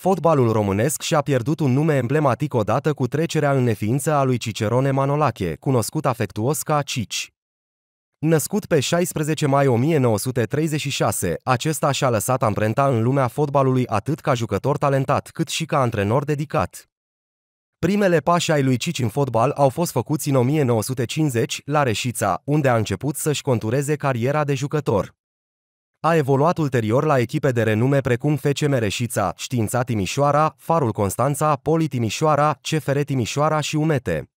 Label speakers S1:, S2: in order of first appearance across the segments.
S1: Fotbalul românesc și-a pierdut un nume emblematic odată cu trecerea în neființă a lui Cicerone Manolache, cunoscut afectuos ca Cici. Născut pe 16 mai 1936, acesta și-a lăsat amprenta în lumea fotbalului atât ca jucător talentat, cât și ca antrenor dedicat. Primele pași ai lui Cici în fotbal au fost făcuți în 1950 la Reșița, unde a început să-și contureze cariera de jucător. A evoluat ulterior la echipe de renume precum FC Mereșița, Știința Timișoara, Farul Constanța, Poli Timișoara, CFR Timișoara și Umete.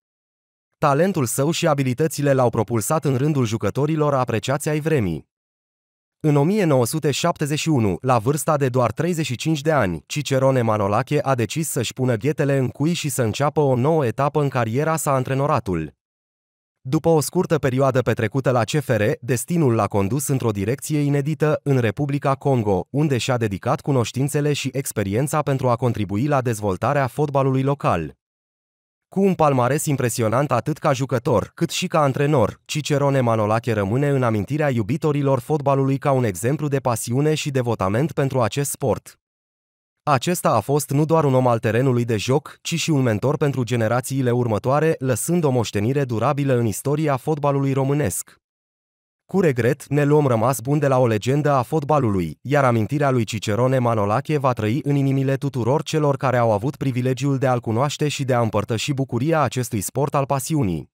S1: Talentul său și abilitățile l-au propulsat în rândul jucătorilor apreciați ai vremii. În 1971, la vârsta de doar 35 de ani, Cicerone Manolache a decis să-și pună ghetele în cui și să înceapă o nouă etapă în cariera sa antrenoratul. După o scurtă perioadă petrecută la CFR, destinul l-a condus într-o direcție inedită în Republica Congo, unde și-a dedicat cunoștințele și experiența pentru a contribui la dezvoltarea fotbalului local. Cu un palmares impresionant atât ca jucător, cât și ca antrenor, Cicerone Manolache rămâne în amintirea iubitorilor fotbalului ca un exemplu de pasiune și devotament pentru acest sport. Acesta a fost nu doar un om al terenului de joc, ci și un mentor pentru generațiile următoare, lăsând o moștenire durabilă în istoria fotbalului românesc. Cu regret, ne luăm rămas bun de la o legendă a fotbalului, iar amintirea lui Cicerone Manolache va trăi în inimile tuturor celor care au avut privilegiul de a-l cunoaște și de a împărtăși bucuria acestui sport al pasiunii.